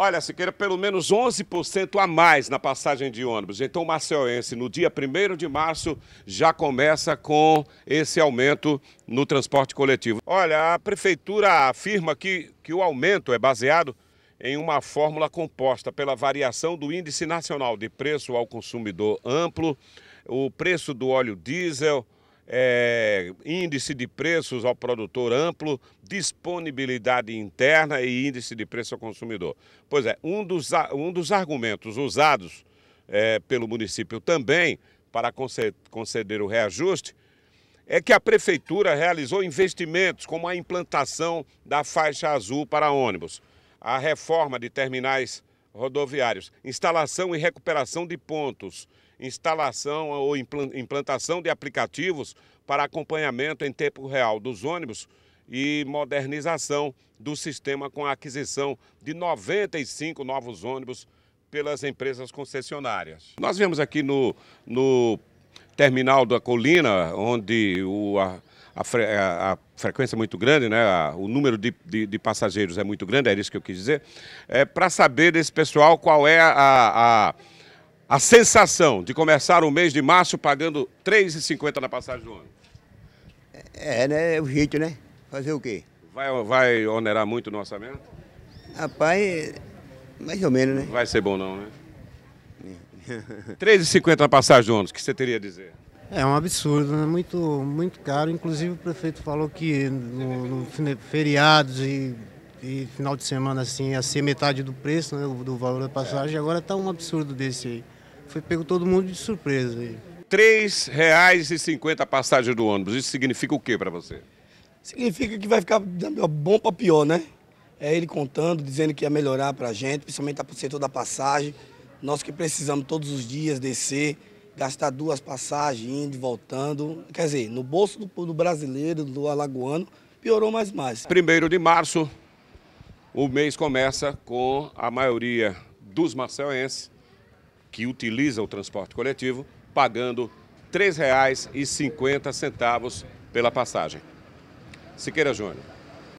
Olha, Siqueira, pelo menos 11% a mais na passagem de ônibus. Então, o Marcelense, no dia 1 de março, já começa com esse aumento no transporte coletivo. Olha, a prefeitura afirma que, que o aumento é baseado em uma fórmula composta pela variação do Índice Nacional de Preço ao Consumidor Amplo, o preço do óleo diesel, é, índice de preços ao produtor amplo, disponibilidade interna e índice de preço ao consumidor. Pois é, um dos, um dos argumentos usados é, pelo município também para conceder o reajuste é que a prefeitura realizou investimentos como a implantação da faixa azul para ônibus, a reforma de terminais rodoviários, instalação e recuperação de pontos, instalação ou implantação de aplicativos para acompanhamento em tempo real dos ônibus e modernização do sistema com a aquisição de 95 novos ônibus pelas empresas concessionárias. Nós vemos aqui no, no terminal da Colina, onde o, a, a, fre, a, é, a frequência é muito grande, né? A, o número de, de, de, passageiros é muito grande, era isso que eu quis dizer, é, para saber desse pessoal qual é a, a sensação de começar o mês de março pagando R$ 3,50 na passagem do ônibus. É, é, né? É o jeito, né? Fazer o quê? Vai, vai onerar muito no orçamento? Rapaz, mais ou menos, né? Vai ser bom não, né? 3,50 na passagem do ônibus, o que você teria a dizer? É um absurdo, né? muito, muito caro. Inclusive o prefeito falou que no, no feriados e, e, final de semana assim ia ser metade do preço, né? do valor da passagem, é. agora está um absurdo desse aí. Foi pego todo mundo de surpresa aí. R$ 3,50 a passagem do ônibus. Isso significa o que para você? Significa que vai ficar bom para pior, né? É ele contando, dizendo que ia melhorar para a gente, principalmente para o setor da passagem. Nós que precisamos todos os dias descer, gastar duas passagens, indo e voltando. Quer dizer, no bolso do, do brasileiro, do alagoano, piorou mais mais. Primeiro de março, o mês começa com a maioria dos marcelenses que utiliza o transporte coletivo pagando R$ 3,50 pela passagem. Siqueira Júnior.